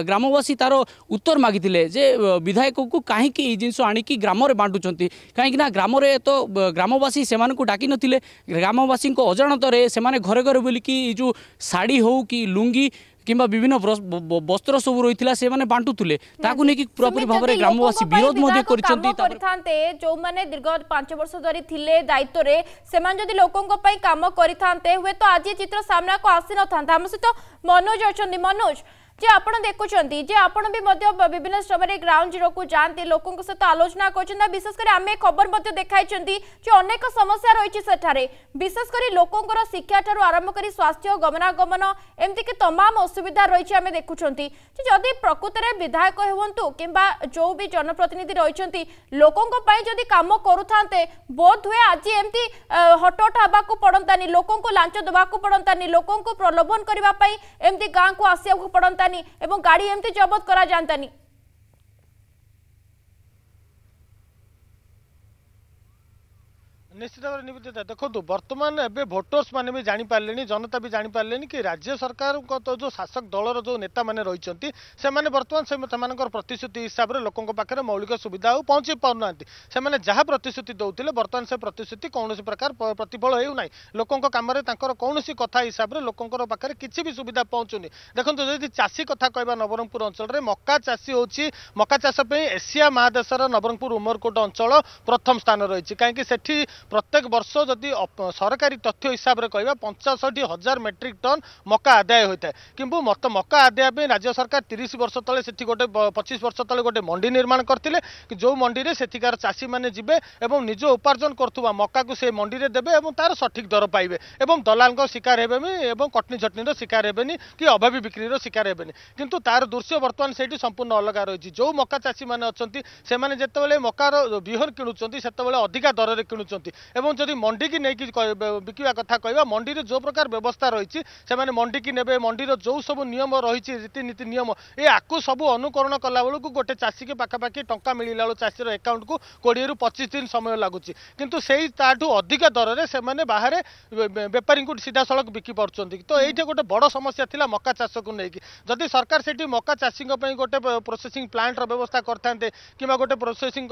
ଗ୍ରାମବାସୀ ତାର ଉତ୍ତର ମାଗିଥିଲେ ଯେ ବିଧାୟକକୁ କାହିଁକି ଏଇ ଜିନିଷ ଆଣିକି ଗ୍ରାମରେ ବାଣ୍ଟୁଛନ୍ତି କରୁଛନ୍ତି କାହିଁକିନା ଗ୍ରାମରେ ତ ଗ୍ରାମବାସୀ ସେମାନଙ୍କୁ ଡାକିନଥିଲେ ଗ୍ରାମବାସୀଙ୍କ ଅଜାଣତରେ ସେମାନେ ଘରେ ଘରେ ବୁଲିକି ଏ ଯେଉଁ ଶାଢ଼ୀ ହେଉ କି ଲୁଙ୍ଗି কিংবা বিভিন্ন বস্ত্র সব রয়েছিল সেমানে বাটুলে তাকে নেকি পুরোপুরি ভাবে গ্রামবাসী বিরোধ মধ্যে করেছেন করিথান্তে যোমানে দীর্ঘ 5 বর্ষ ধরে থিলে দায়িত্বরে সেমান যদি লোকଙ୍କ পাই কাম করিথান্তে হুয়ে তো আজি চিত্র সামনাকো আসি নথান্তা আমসিত মনোজ অছন্দি মনোজ जे आपण देखुचंती जे आपण भी मध्य विभिन्न स्थबरे ग्राउंड जीरो को जानती लोकों को सहित आलोचना करचंदा विशेष कर आमे खबर मध्य देखाय चंती जे अनेक समस्या रहिछ सठारे विशेष कर लोकों को शिक्षा ठरु आरंभ करी स्वास्थ्य गमना गमन एमति के तमाम असुविधा रहिछ आमे देखुचंती जे यदि प्रकृत रे विधायक होवंतु किंबा जो भी जनप्रतिनिधि रहिछंती लोकों को पई यदि काम करूथांते बोध हुए आज एमति हटोट हबा को पडंतानी लोकों को लांच दबा को पडंतानी लोकों को प्रलोभन करबा पई एमति गां को आसिया को पडंत जाता नहीं गाड़ी एमती जबत करा जाता नहीं ନିଶ୍ଚିତ ଭାବରେ ନିବେଦିତା ଦେଖନ୍ତୁ ବର୍ତ୍ତମାନ ଏବେ ଭୋଟର୍ସମାନେ ବି ଜାଣିପାରିଲେଣି ଜନତା ବି ଜାଣିପାରିଲେଣି କି ରାଜ୍ୟ ସରକାରଙ୍କ ଯେଉଁ ଶାସକ ଦଳର ଯେଉଁ ନେତାମାନେ ରହିଛନ୍ତି ସେମାନେ ବର୍ତ୍ତମାନ ସେମାନଙ୍କର ପ୍ରତିଶ୍ରୁତି ହିସାବରେ ଲୋକଙ୍କ ପାଖରେ ମୌଳିକ ସୁବିଧା ଆଉ ପହଞ୍ଚି ପାରୁନାହାନ୍ତି ସେମାନେ ଯାହା ପ୍ରତିଶ୍ରୁତି ଦେଉଥିଲେ ବର୍ତ୍ତମାନ ସେ ପ୍ରତିଶ୍ରୁତି କୌଣସି ପ୍ରକାର ପ୍ରତିଫଳ ହେଉନାହିଁ ଲୋକଙ୍କ କାମରେ ତାଙ୍କର କୌଣସି କଥା ହିସାବରେ ଲୋକଙ୍କର ପାଖରେ କିଛି ବି ସୁବିଧା ପହଞ୍ଚୁନି ଦେଖନ୍ତୁ ଯଦି ଚାଷୀ କଥା କହିବା ନବରଙ୍ଗପୁର ଅଞ୍ଚଳରେ ମକା ଚାଷୀ ହେଉଛି ମକା ଚାଷ ପାଇଁ ଏସିଆ ମହାଦେଶର ନବରଙ୍ଗପୁର ଉମରକୋଟ ଅଞ୍ଚଳ ପ୍ରଥମ ସ୍ଥାନ ରହିଛି କାହିଁକି ସେଠି प्रत्येक वर्ष जदि सरकारी तथ्य हिसाब से कह पंचाशी हजार मेट्रिक टन मका आदाय होता है कि मत मका आदाय राज्य सरकार तीस वर्ष तले से गोटे पचीस वर्ष तले गोटे मंडी निर्माण करते कि जो मंडी से चाषी मैंने जी निज उपार्जन कर मका को से मंडी देते तार सठिक दर पाए दलाल शिकार हे नहीं कटनी चटनी शिकार हे नहीं कि अभावी बिक्री शिकार हे नहीं किंतु तार दृश्य वर्तमान से संपूर्ण अलग रही जो मका चाषी मैंने अच्छा मका बिहन किणुंत सेत अधिका दर में किणुंत এবং যদি মণ্ডি কি নেকি বিকি কথা কইবা মণ্ডির যে প্রকার ব্যবস্থা রইছি সে মানে মণ্ডি কি নেবে মণ্ডির যে সব নিয়ম রইছি রীতিনীতি নিয়ম এই আকু সব অনুকরণ করা বড় কোটে চাসি কে পাখা পাখি টঙ্কা মিলিলা চাসি এর অ্যাকাউন্ট কোড়িরু 25 দিন সময় লাগুছি কিন্তু সেই তাটু অধিকতর রে সে মানে বাহিরে ব্যাপারি কো সিতা সড়ক বিকি পড়চন্তি তো এইটে কোটে বড় সমস্যা থিলা মক্কা চাস কো নেকি যদি সরকার সেটি মক্কা চাসি গপই কোটে প্রসেসিং প্লান্টর ব্যবস্থা করতান্তে কিবা কোটে প্রসেসিং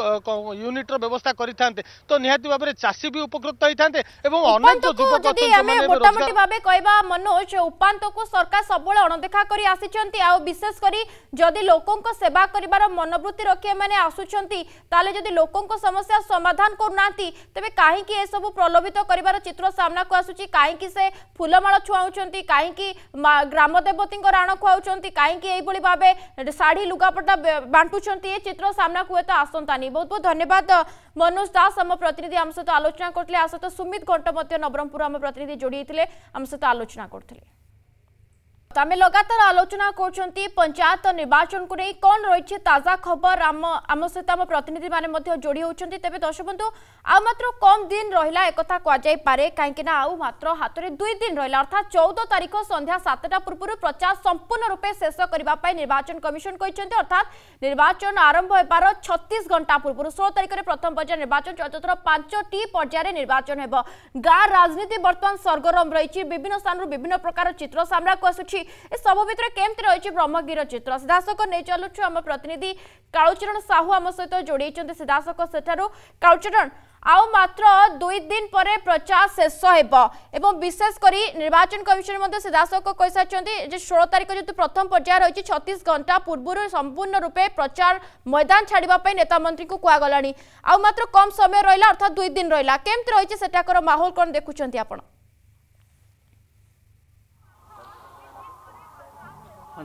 ইউনিটর ব্যবস্থা করিতান্তে তো নিহতি ভাবে ଚାଷୀ ବି ଉପକୃତ ହେଇଥାନ୍ତେ ଏବଂ ଅନେକ ଯୁବକ ଯଦି ଆମେ ମୋଟାମୋଟି ଭାବେ କହିବା ମନୋଜ ଉପାନ୍ତକୁ ସରକାର ସବୁବେଳେ ଅଣଦେଖା କରି ଆସିଛନ୍ତି ଆଉ ବିଶେଷ କରି ଯଦି ଲୋକଙ୍କ ସେବା କରିବାର ମନୋବୃତ୍ତି ରଖି ଏମାନେ ଆସୁଛନ୍ତି ତାହେଲେ ଯଦି ଲୋକଙ୍କ ସମସ୍ୟା ସମାଧାନ କରୁନାହାନ୍ତି ତେବେ କାହିଁକି ଏସବୁ ପ୍ରଲୋଭିତ କରିବାର ଚିତ୍ର ସାମ୍ନାକୁ ଆସୁଛି କାହିଁକି ସେ ଫୁଲମାଳ ଛୁଆଉଛନ୍ତି କାହିଁକି ଗ୍ରାମ ଦେବତୀଙ୍କ ରାଣ ଖୁଆଉଛନ୍ତି କାହିଁକି ଏଇଭଳି ଭାବେ ଶାଢ଼ୀ ଲୁଗାପଟା ବାଣ୍ଟୁଛନ୍ତି ଏ ଚିତ୍ର ସାମ୍ନାକୁ ହୁଏତ ଆସନ୍ତାନି ବହୁତ ବହୁତ ଧନ୍ୟବାଦ মনোজ দাস আমার প্রতিনিধি আমার সহ আলোচনা করলে আসত সুমিত ঘণ্ট নবরঙ্গপুর আমার প্রতিনিধি যোড়ি আম সহ আলোচনা করলে ଆମେ ଲଗାତାର ଆଲୋଚନା କରୁଛନ୍ତି ପଞ୍ଚାୟତ ନିର୍ବାଚନକୁ ନେଇ କ'ଣ ରହିଛି ତାଜା ଖବର ଆମ ଆମ ସହିତ ଆମ ପ୍ରତିନିଧିମାନେ ମଧ୍ୟ ଯୋଡ଼ି ହେଉଛନ୍ତି ତେବେ ଦର୍ଶକବନ୍ଧୁ ଆଉ ମାତ୍ର କମ୍ ଦିନ ରହିଲା ଏକଥା କୁହାଯାଇପାରେ କାହିଁକିନା ଆଉ ମାତ୍ର ହାତରେ ଦୁଇ ଦିନ ରହିଲା ଅର୍ଥାତ୍ ଚଉଦ ତାରିଖ ସନ୍ଧ୍ୟା ସାତଟା ପୂର୍ବରୁ ପ୍ରଚାର ସମ୍ପୂର୍ଣ୍ଣ ରୂପେ ଶେଷ କରିବା ପାଇଁ ନିର୍ବାଚନ କମିଶନ କହିଛନ୍ତି ଅର୍ଥାତ୍ ନିର୍ବାଚନ ଆରମ୍ଭ ହେବାର ଛତିଶ ଘଣ୍ଟା ପୂର୍ବରୁ ଷୋହଳ ତାରିଖରେ ପ୍ରଥମ ପର୍ଯ୍ୟାୟ ନିର୍ବାଚନ ଚତୁର୍ଥର ପାଞ୍ଚଟି ପର୍ଯ୍ୟାୟରେ ନିର୍ବାଚନ ହେବ ଗାଁ ରାଜନୀତି ବର୍ତ୍ତମାନ ସରଗରମ ରହିଛି ବିଭିନ୍ନ ସ୍ଥାନରୁ ବିଭିନ୍ନ ପ୍ରକାର ଚିତ୍ର ସାମ୍ନାକୁ ଆସୁଛି ଏ ସବୁ ଭିତରେ କେମିତି ରହିଛି ବ୍ରହ୍ମଗିର ଚିତ୍ର ସିଧାସଳଖ ନେଇ ଚାଲୁଛୁ ଆମ ପ୍ରତିନିଧି କାଳୁଚରଣ ସାହୁ ଆମ ସହିତ ଯୋଡ଼େଇଛନ୍ତି ସିଧାସଳଖ ସେଠାରୁ କାଳୁଚରଣ ଆଉ ମାତ୍ର ଦୁଇ ଦିନ ପରେ ପ୍ରଚାର ଶେଷ ହେବ ଏବଂ ବିଶେଷ କରି ନିର୍ବାଚନ କମିଶନ ମଧ୍ୟ ସିଧାସଳଖ କହିସାରିଛନ୍ତି ଯେ ଷୋହଳ ତାରିଖ ଯେହେତୁ ପ୍ରଥମ ପର୍ଯ୍ୟାୟ ରହିଛି ଛତିଶ ଘଣ୍ଟା ପୂର୍ବରୁ ସମ୍ପୂର୍ଣ୍ଣ ରୂପେ ପ୍ରଚାର ମୈଦାନ ଛାଡ଼ିବା ପାଇଁ ନେତାମନ୍ତ୍ରୀଙ୍କୁ କୁହାଗଲାଣି ଆଉ ମାତ୍ର କମ୍ ସମୟ ରହିଲା ଅର୍ଥାତ୍ ଦୁଇ ଦିନ ରହିଲା କେମିତି ରହିଛି ସେଠାକାର ମାହୋଲ କ'ଣ ଦେଖୁଛନ୍ତି ଆପଣ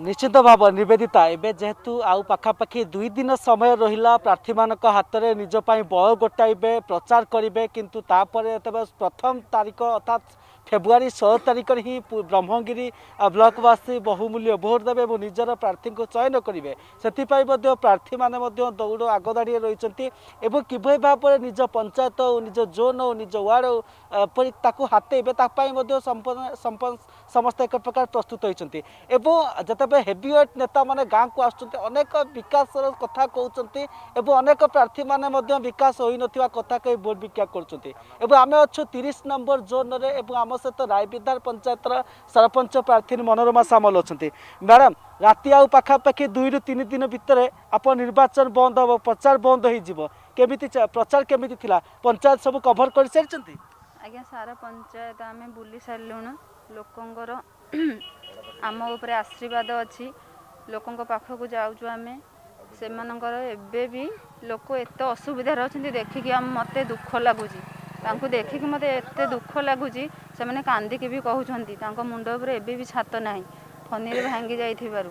ନିଶ୍ଚିତ ଭାବ ନିବେଦିତା ଏବେ ଯେହେତୁ ଆଉ ପାଖାପାଖି ଦୁଇ ଦିନ ସମୟ ରହିଲା ପ୍ରାର୍ଥୀମାନଙ୍କ ହାତରେ ନିଜ ପାଇଁ ବଳ ଗୋଟାଇବେ ପ୍ରଚାର କରିବେ କିନ୍ତୁ ତାପରେ ତେବେ ପ୍ରଥମ ତାରିଖ ଅର୍ଥାତ୍ ফেব্রুয়ারি ষোল তারিখରେ ହିଁ ବ୍ରହ୍ମଗିରି ବ୍ଲକବାସୀ ବହୁମୂଲ୍ୟ ଭୋଟ ଦେବେ ଏବଂ ନିଜର ପ୍ରାର୍ଥୀଙ୍କୁ ଚୟନ କରିବେ ସେଥିପାଇଁ ମଧ୍ୟ ପ୍ରାର୍ଥୀମାନେ ମଧ୍ୟ ଦୌଡ଼ ଆଗଧାଡ଼ିରେ ରହିଛନ୍ତି ଏବଂ କିଭଳି ଭାବରେ ନିଜ ପଞ୍ଚାୟତ ଓ ନିଜ ଜୋନ୍ ଓ ନିଜ ୱାର୍ଡ଼ ପରି ତାକୁ ହାତେଇବେ ତା ପାଇଁ ମଧ୍ୟ ସମସ୍ତେ ଏକ ପ୍ରକାର ପ୍ରସ୍ତୁତ ହୋଇଛନ୍ତି ଏବଂ ଯେତେବେଳେ ହେଭି ୱେଟ୍ ନେତାମାନେ ଗାଁକୁ ଆସୁଛନ୍ତି ଅନେକ ବିକାଶର କଥା କହୁଛନ୍ତି ଏବଂ ଅନେକ ପ୍ରାର୍ଥୀମାନେ ମଧ୍ୟ ବିକାଶ ହୋଇନଥିବା କଥା କହି ଭୋଟ ବିଜ୍ଞା କରୁଛନ୍ତି ଏବଂ ଆମେ ଅଛୁ ତିରିଶ ନମ୍ବର ଜୋନ୍ରେ ଏବଂ ଆମ ଆମ ସହିତ ରାୟବିଧାନ ପଞ୍ଚାୟତର ସରପଞ୍ଚ ପ୍ରାର୍ଥିନୀ ମନୋରମା ସାମଲ ଅଛନ୍ତି ମ୍ୟାଡ଼ାମ୍ ରାତି ଆଉ ପାଖାପାଖି ଦୁଇରୁ ତିନି ଦିନ ଭିତରେ ଆପଣ ନିର୍ବାଚନ ବନ୍ଦ ହେବ ପ୍ରଚାର ବନ୍ଦ ହୋଇଯିବ କେମିତି ପ୍ରଚାର କେମିତି ଥିଲା ପଞ୍ଚାୟତ ସବୁ କଭର କରିସାରିଛନ୍ତି ଆଜ୍ଞା ସାରା ପଞ୍ଚାୟତ ଆମେ ବୁଲି ସାରିଲୁଣୁ ଲୋକଙ୍କର ଆମ ଉପରେ ଆଶୀର୍ବାଦ ଅଛି ଲୋକଙ୍କ ପାଖକୁ ଯାଉଛୁ ଆମେ ସେମାନଙ୍କର ଏବେ ବି ଲୋକ ଏତେ ଅସୁବିଧାରେ ଅଛନ୍ତି ଦେଖିକି ଆମ ମୋତେ ଦୁଃଖ ଲାଗୁଛି ତାଙ୍କୁ ଦେଖିକି ମୋତେ ଏତେ ଦୁଃଖ ଲାଗୁଛି ସେମାନେ କାନ୍ଦିକି ବି କହୁଛନ୍ତି ତାଙ୍କ ମୁଣ୍ଡ ଉପରେ ଏବେ ବି ଛାତ ନାହିଁ ଫନିରେ ଭାଙ୍ଗି ଯାଇଥିବାରୁ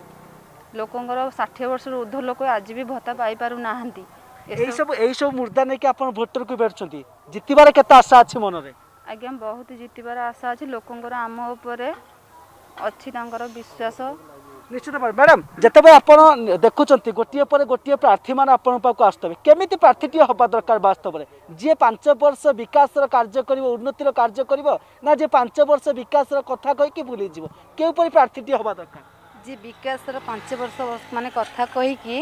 ଲୋକଙ୍କର ଷାଠିଏ ବର୍ଷରୁ ଉର୍ଦ୍ଧ୍ୱ ଲୋକ ଆଜି ବି ଭତ୍ତା ପାଇପାରୁନାହାନ୍ତି ଏଇସବୁ ଏଇସବୁ ମୁର୍ଦ୍ଦା ନେଇକି ଆପଣ ଭୋଟରକୁ ବେରୁଛନ୍ତି ଜିତିବାର କେତେ ଆଶା ଅଛି ମନରେ ଆଜ୍ଞା ବହୁତ ଜିତିବାର ଆଶା ଅଛି ଲୋକଙ୍କର ଆମ ଉପରେ ଅଛି ତାଙ୍କର ବିଶ୍ୱାସ নিশ্চিত ভাବେ ମ୍ୟାଡ଼ାମ୍ ଯେତେବେଳେ ଆପଣ ଦେଖୁଛନ୍ତି ଗୋଟିଏ ପରେ ଗୋଟିଏ ପ୍ରାର୍ଥୀମାନେ ଆପଣଙ୍କ ପାଖକୁ ଆସୁଥିବେ କେମିତି ପ୍ରାର୍ଥୀଟିଏ ହେବା ଦରକାର ବାସ୍ତବରେ ଯିଏ ପାଞ୍ଚ ବର୍ଷ ବିକାଶର କାର୍ଯ୍ୟ କରିବ ଉନ୍ନତିର କାର୍ଯ୍ୟ କରିବ ନା ଯିଏ ପାଞ୍ଚ ବର୍ଷ ବିକାଶର କଥା କହିକି ଭୁଲିଯିବ କେଉଁପରି ପ୍ରାର୍ଥୀଟିଏ ହେବା ଦରକାର ଯିଏ ବିକାଶର ପାଞ୍ଚ ବର୍ଷ ମାନେ କଥା କହିକି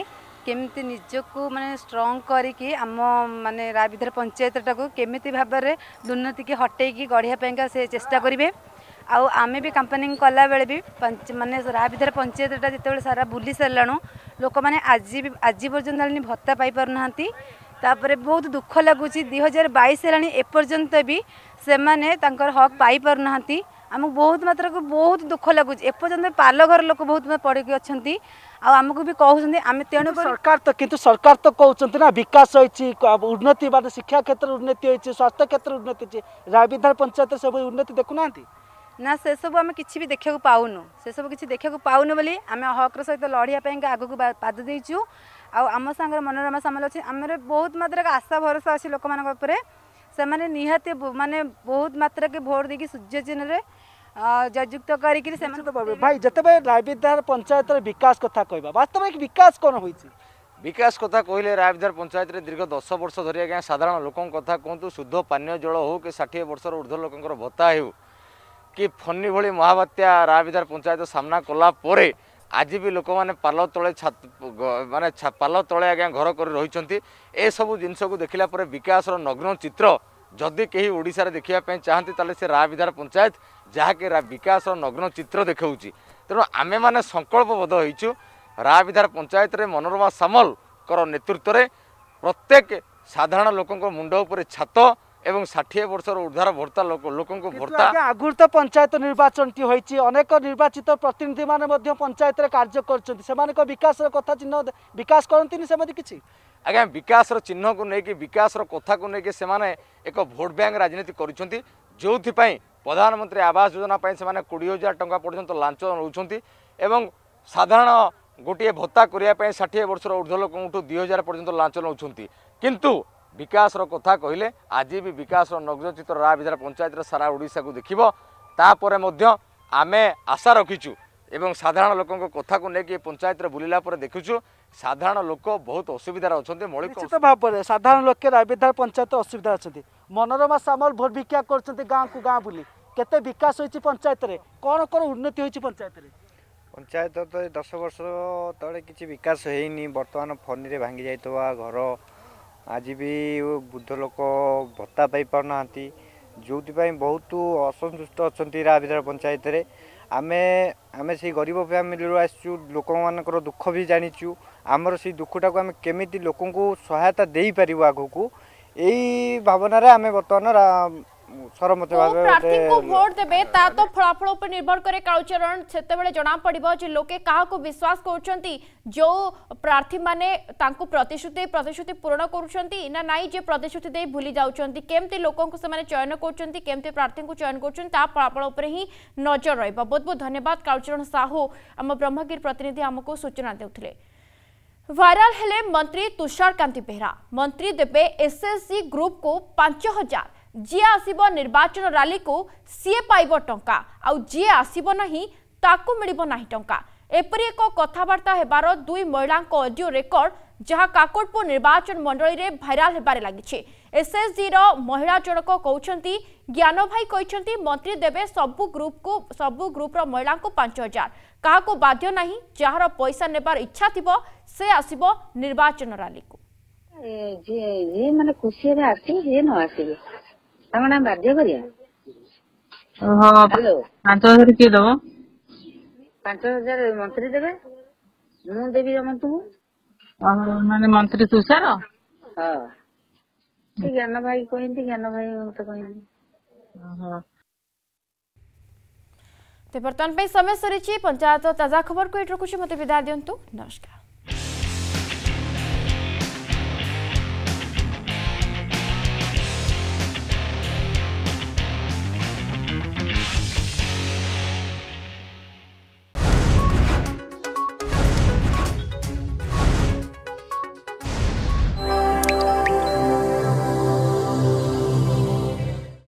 କେମିତି ନିଜକୁ ମାନେ ଷ୍ଟ୍ରଙ୍ଗ କରିକି ଆମ ମାନେ ରାବିଧାର ପଞ୍ଚାୟତଟାକୁ କେମିତି ଭାବରେ ଦୁର୍ନୀତିକି ହଟେଇକି ଗଢ଼ିବା ପାଇଁକା ସେ ଚେଷ୍ଟା କରିବେ आम भी कंपनी कला बेल भी पंच मानने रा भर पंचायत जिते सारा बुली सारा लोक मैंने आज आज पर्यटन आने भत्ता पाई ना तापर बहुत दुख लगुच दुई हजार बैस एपर्तंत भी से हक पाई ना आमको बहुत मात्रा को बहुत दुख लगुच एपर्त पाल लोक बहुत पड़ी अच्छा आमको भी कहते हैं तेणु सरकार तो कितना सरकार तो कहते ना विकास होती उन्नति शिक्षा क्षेत्र उन्नति होती स्वास्थ्य क्षेत्र उन्नति रायविधार पंचायत सब उन्नति देखुना ନା ସେସବୁ ଆମେ କିଛି ବି ଦେଖିବାକୁ ପାଉନୁ ସେସବୁ କିଛି ଦେଖିବାକୁ ପାଉନୁ ବୋଲି ଆମେ ହକ୍ର ସହିତ ଲଢ଼ିବା ପାଇଁକା ଆଗକୁ ପାଦ ଦେଇଛୁ ଆଉ ଆମ ସାଙ୍ଗରେ ମନୋରମା ସାମଲ ଅଛି ଆମର ବହୁତ ମାତ୍ରାରେ ଆଶା ଭରସା ଅଛି ଲୋକମାନଙ୍କ ଉପରେ ସେମାନେ ନିହାତି ମାନେ ବହୁତ ମାତ୍ରାକେ ଭୋଟ୍ ଦେଇକି ସୂର୍ଯ୍ୟ ଚିହ୍ନରେ ଜୟଯୁକ୍ତ କରିକି ସେମାନେ ଭାଇ ଯେତେବେଳେ ରାୟବିଧାର ପଞ୍ଚାୟତର ବିକାଶ କଥା କହିବା ବାସ୍ତବିକ ବିକାଶ କ'ଣ ହୋଇଛି ବିକାଶ କଥା କହିଲେ ରାୟବିଧାର ପଞ୍ଚାୟତରେ ଦୀର୍ଘ ଦଶ ବର୍ଷ ଧରି ଆଜ୍ଞା ସାଧାରଣ ଲୋକଙ୍କ କଥା କୁହନ୍ତୁ ଶୁଦ୍ଧ ପାନୀୟ ଜଳ ହେଉ କି ଷାଠିଏ ବର୍ଷର ଉର୍ଦ୍ଧ୍ୱ ଲୋକଙ୍କର ଭତ୍ତା ହେଉ କି ଫନି ଭଳି ମହାବାତ୍ୟା ରାୟବିଧାର ପଞ୍ଚାୟତ ସାମ୍ନା କଲା ପରେ ଆଜି ବି ଲୋକମାନେ ପାଲ ତଳେ ଛାତ ମାନେ ପାଲ ତଳେ ଆଜ୍ଞା ଘର କରି ରହିଛନ୍ତି ଏସବୁ ଜିନିଷକୁ ଦେଖିଲା ପରେ ବିକାଶର ନଗ୍ନ ଚିତ୍ର ଯଦି କେହି ଓଡ଼ିଶାରେ ଦେଖିବା ପାଇଁ ଚାହାନ୍ତି ତାହେଲେ ସେ ରାୟବିଧାର ପଞ୍ଚାୟତ ଯାହାକି ବିକାଶର ନଗ୍ନ ଚିତ୍ର ଦେଖାଉଛି ତେଣୁ ଆମେମାନେ ସଂକଳ୍ପବଦ୍ଧ ହୋଇଛୁ ରାୟବିଧାର ପଞ୍ଚାୟତରେ ମନୋରମା ସାମଲଙ୍କର ନେତୃତ୍ୱରେ ପ୍ରତ୍ୟେକ ସାଧାରଣ ଲୋକଙ୍କ ମୁଣ୍ଡ ଉପରେ ଛାତ এবং ষাঠিয়ে বর্ষর উর্ধার ভর্তা লোককে ভর্তা আগুর তো পঞ্চায়েত নির্বাচনটি হয়েছে অনেক নির্বাচিত প্রতিনিধি মানে পঞ্চায়েতের কার্য করছেন সে বিকাশের কথা চিহ্ন বিকাশ করতে সেমতি কিছু আজ্ঞা বিকাশর চিহ্নক নিয়ে বিকাশর কথা কু নিয়ে সে এক ভোট ব্যাঙ্ক রাজনীতি করছেন যেপাই প্রধানমন্ত্রী আবাস যোজনা পাই সে কোড়ি হাজার টাকা পর্যন্ত লাঞ্চ নেওয়া এবং সাধারণ গোটিয়ে ভত্তা করা ষাঠিয়ে বর্ষর ঊর্ধ্ব লোক দুই হাজার পর্যন্ত লাঞ্চ নেওয়া কিন্তু ବିକାଶର କଥା କହିଲେ ଆଜି ବି ବିକାଶର ନଗ୍ନଚିତ୍ର ରା ବିଧାନ ପଞ୍ଚାୟତର ସାରା ଓଡ଼ିଶାକୁ ଦେଖିବ ତାପରେ ମଧ୍ୟ ଆମେ ଆଶା ରଖିଛୁ ଏବଂ ସାଧାରଣ ଲୋକଙ୍କ କଥାକୁ ନେଇକି ପଞ୍ଚାୟତରେ ବୁଲିଲା ପରେ ଦେଖୁଛୁ ସାଧାରଣ ଲୋକ ବହୁତ ଅସୁବିଧାରେ ଅଛନ୍ତି ମୌଳିକ ନିଶ୍ଚିତ ଭାବରେ ସାଧାରଣ ଲୋକେ ରାୟବିଧାର ପଞ୍ଚାୟତ ଅସୁବିଧା ଅଛନ୍ତି ମନୋରମା ସାମଲ ଭୋଟ ଭିକ୍ଷା କରୁଛନ୍ତି ଗାଁକୁ ଗାଁ ବୁଲି କେତେ ବିକାଶ ହୋଇଛି ପଞ୍ଚାୟତରେ କ'ଣ କ'ଣ ଉନ୍ନତି ହୋଇଛି ପଞ୍ଚାୟତରେ ପଞ୍ଚାୟତ ତ ଦଶ ବର୍ଷ ତଳେ କିଛି ବିକାଶ ହେଇନି ବର୍ତ୍ତମାନ ଫନିରେ ଭାଙ୍ଗି ଯାଇଥିବା ଘର ଆଜି ବି ବୃଦ୍ଧ ଲୋକ ଭତ୍ତା ପାଇପାରୁନାହାନ୍ତି ଯେଉଁଥିପାଇଁ ବହୁତ ଅସନ୍ତୁଷ୍ଟ ଅଛନ୍ତି ରାବିଧାର ପଞ୍ଚାୟତରେ ଆମେ ଆମେ ସେଇ ଗରିବ ଫ୍ୟାମିଲିରୁ ଆସିଛୁ ଲୋକମାନଙ୍କର ଦୁଃଖ ବି ଜାଣିଛୁ ଆମର ସେଇ ଦୁଃଖଟାକୁ ଆମେ କେମିତି ଲୋକଙ୍କୁ ସହାୟତା ଦେଇପାରିବୁ ଆଗକୁ ଏଇ ଭାବନାରେ ଆମେ ବର୍ତ୍ତମାନ ସରମତ ଭାବେ ପ୍ରାର୍ଥୀଙ୍କୁ ଭୋଟ ଦେବେ ତା ତ ଫଳାଫଳ ଉପରେ ନିର୍ଭର କରେ କାଳୁଚରଣ ସେତେବେଳେ ଜଣାପଡ଼ିବ ଯେ ଲୋକେ କାହାକୁ ବିଶ୍ୱାସ କରୁଛନ୍ତି ଯେଉଁ ପ୍ରାର୍ଥୀମାନେ ତାଙ୍କୁ ପ୍ରତିଶ୍ରୁତି ପ୍ରତିଶ୍ରୁତି ପୂରଣ କରୁଛନ୍ତି ନା ନାହିଁ ଯେ ପ୍ରତିଶ୍ରୁତି ଦେଇ ଭୁଲି ଯାଉଛନ୍ତି କେମିତି ଲୋକଙ୍କୁ ସେମାନେ ଚୟନ କରୁଛନ୍ତି କେମିତି ପ୍ରାର୍ଥୀଙ୍କୁ ଚୟନ କରୁଛନ୍ତି ତା ଫଳାଫଳ ଉପରେ ହିଁ ନଜର ରହିବ ବହୁତ ବହୁତ ଧନ୍ୟବାଦ କାଳୁଚରଣ ସାହୁ ଆମ ବ୍ରହ୍ମଗିରି ପ୍ରତିନିଧି ଆମକୁ ସୂଚନା ଦେଉଥିଲେ ভাইরাল হলে মন্ত্রী তুষারকান্তি বেহরা মন্ত্রী দেবে এসএসসি গ্রুপ কু পাঁচ হাজার ଯିଏ ଆସିବ ନିର୍ବାଚନ ରାଲିକୁ ସିଏ ପାଇବ ଟଙ୍କା ଆଉ ଯିଏ ଆସିବ ନାହିଁ ତାକୁ ମିଳିବ ନାହିଁ ଟଙ୍କା ଏପରି ଏକ କଥାବାର୍ତ୍ତା ହେବାର ଦୁଇ ମହିଳାଙ୍କ ଅଡିଓ ରେକର୍ଡ ଯାହା କାକଟପୁର ନିର୍ବାଚନ ମଣ୍ଡଳୀରେ ଭାଇରାଲ ହେବାରେ ଲାଗିଛି ଏସ୍ଏସ୍ଜିର ମହିଳା ଜଣକ କହୁଛନ୍ତି ଜ୍ଞାନ ଭାଇ କହିଛନ୍ତି ମନ୍ତ୍ରୀ ଦେବେ ସବୁ ଗ୍ରୁପକୁ ସବୁ ଗ୍ରୁପର ମହିଳାଙ୍କୁ ପାଞ୍ଚ ହଜାର କାହାକୁ ବାଧ୍ୟ ନାହିଁ ଯାହାର ପଇସା ନେବାର ଇଚ୍ଛା ଥିବ ସେ ଆସିବ ନିର୍ବାଚନ ରାଲିକୁ ଯିଏ ମାନେ ଖୁସିରେ ଆସିବେ ଯିଏ ନ ଆସିବେ ତାଙ୍କ ନାଁ ବାଧ୍ୟ କରିବା ପାଞ୍ଚ ହଜାର କିଏ ଦବ ପାଞ୍ଚ ହଜାର ମନ୍ତ୍ରୀ ଦେବେ ମୁଁ ଦେବି ରମନ୍ତକୁ ମାନେ ମନ୍ତ୍ରୀ ତୁଷାର ହଁ ଜ୍ଞାନ ଭାଇ କହିନ୍ତି ଜ୍ଞାନ ଭାଇ ମତେ କହିନ୍ତି ତେବେ ବର୍ତ୍ତମାନ ପାଇଁ ସମୟ ସରିଛି ପଞ୍ଚାୟତ ତାଜା ଖବରକୁ ଏଠି ରଖୁଛି ମୋତେ ବିଦାୟ ଦିଅନ୍ତୁ ନମସ୍କାର